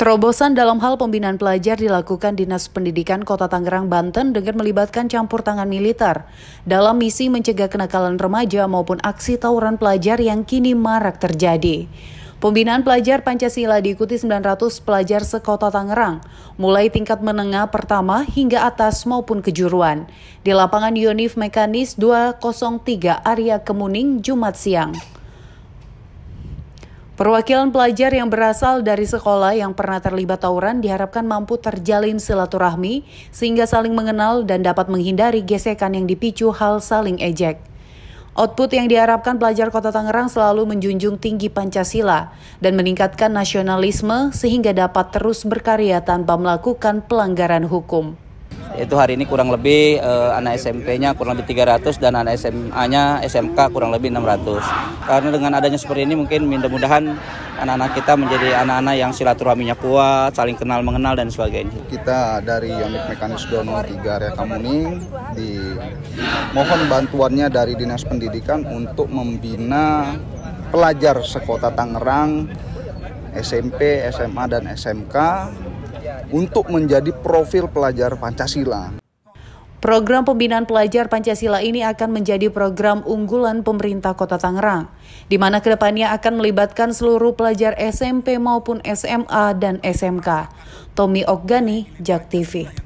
Terobosan dalam hal pembinaan pelajar dilakukan Dinas Pendidikan Kota Tangerang, Banten dengan melibatkan campur tangan militer dalam misi mencegah kenakalan remaja maupun aksi tawuran pelajar yang kini marak terjadi. Pembinaan pelajar Pancasila diikuti 900 pelajar sekota Tangerang, mulai tingkat menengah pertama hingga atas maupun kejuruan, di lapangan Yonif Mekanis 203 Area Kemuning Jumat siang. Perwakilan pelajar yang berasal dari sekolah yang pernah terlibat tawuran diharapkan mampu terjalin silaturahmi sehingga saling mengenal dan dapat menghindari gesekan yang dipicu hal saling ejek. Output yang diharapkan pelajar Kota Tangerang selalu menjunjung tinggi Pancasila dan meningkatkan nasionalisme sehingga dapat terus berkarya tanpa melakukan pelanggaran hukum. Itu hari ini kurang lebih uh, anak SMP-nya kurang lebih 300 dan anak SMA-nya SMK kurang lebih 600. Karena dengan adanya seperti ini mungkin mudah-mudahan anak-anak kita menjadi anak-anak yang silaturahminya kuat, saling kenal mengenal dan sebagainya. Kita dari Unit Mekanis Dono 3 area Kamuning di mohon bantuannya dari Dinas Pendidikan untuk membina pelajar sekota Tangerang SMP, SMA dan SMK untuk menjadi profil pelajar Pancasila. Program pembinaan pelajar Pancasila ini akan menjadi program unggulan pemerintah Kota Tangerang, di mana kedepannya akan melibatkan seluruh pelajar SMP maupun SMA dan SMK. Tommy Ogani, Jak TV.